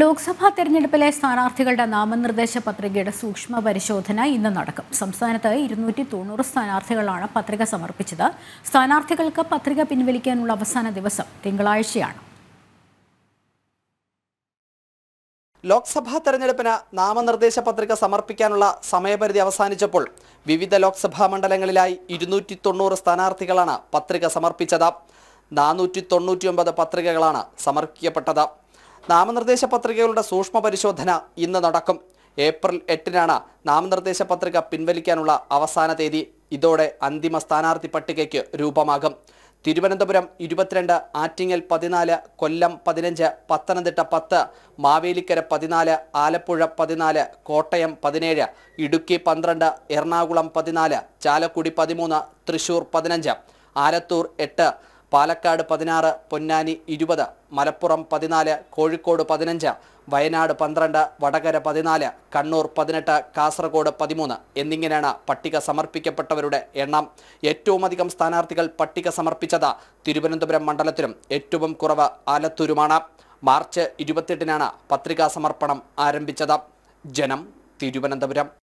ലോക്സഭാ തെരഞ്ഞെടുപ്പിലെ സ്ഥാനാർത്ഥികളുടെ നാമനിർദ്ദേശ പത്രികയുടെ സൂക്ഷ്മ പരിശോധന ഇന്ന് നടക്കും സംസ്ഥാനത്ത് ഇരുന്നൂറ്റി തൊണ്ണൂറ് സ്ഥാനാർത്ഥികളാണ് പത്രിക സമർപ്പിച്ചത് സ്ഥാനാർത്ഥികൾക്ക് പത്രിക പിൻവലിക്കാനുള്ള അവസാന ദിവസം തിങ്കളാഴ്ചയാണ് ലോക്സഭാ തെരഞ്ഞെടുപ്പിന് നാമനിർദ്ദേശ പത്രിക സമർപ്പിക്കാനുള്ള സമയപരിധി അവസാനിച്ചപ്പോൾ വിവിധ ലോക്സഭാ മണ്ഡലങ്ങളിലായി ഇരുന്നൂറ്റി തൊണ്ണൂറ് സ്ഥാനാർത്ഥികളാണ് പത്രിക സമർപ്പിച്ചത് നാനൂറ്റി തൊണ്ണൂറ്റിയൊമ്പത് പത്രികകളാണ് സമർപ്പിക്കപ്പെട്ടത് നാമനിർദ്ദേശ പത്രികകളുടെ സൂക്ഷ്മ പരിശോധന ഇന്ന് നടക്കും ഏപ്രിൽ എട്ടിനാണ് നാമനിർദ്ദേശ പത്രിക പിൻവലിക്കാനുള്ള അവസാന തീയതി ഇതോടെ അന്തിമ സ്ഥാനാർത്ഥി പട്ടികയ്ക്ക് രൂപമാകും തിരുവനന്തപുരം ഇരുപത്തിരണ്ട് ആറ്റിങ്ങൽ പതിനാല് കൊല്ലം പതിനഞ്ച് പത്തനംതിട്ട പത്ത് മാവേലിക്കര പതിനാല് ആലപ്പുഴ പതിനാല് കോട്ടയം പതിനേഴ് ഇടുക്കി പന്ത്രണ്ട് എറണാകുളം പതിനാല് ചാലക്കുടി പതിമൂന്ന് തൃശൂർ പതിനഞ്ച് ആലത്തൂർ എട്ട് പാലക്കാട് പതിനാറ് പൊന്നാനി ഇരുപത് മലപ്പുറം പതിനാല് കോഴിക്കോട് പതിനഞ്ച് വയനാട് പന്ത്രണ്ട് വടകര പതിനാല് കണ്ണൂർ പതിനെട്ട് കാസർഗോഡ് പതിമൂന്ന് എന്നിങ്ങനെയാണ് പട്ടിക സമർപ്പിക്കപ്പെട്ടവരുടെ എണ്ണം ഏറ്റവും അധികം സ്ഥാനാർത്ഥികൾ പട്ടിക സമർപ്പിച്ചത് തിരുവനന്തപുരം മണ്ഡലത്തിലും ഏറ്റവും കുറവ് ആലത്തൂരുമാണ് മാർച്ച് ഇരുപത്തെട്ടിനാണ് പത്രികാ സമർപ്പണം ആരംഭിച്ചത് ജനം തിരുവനന്തപുരം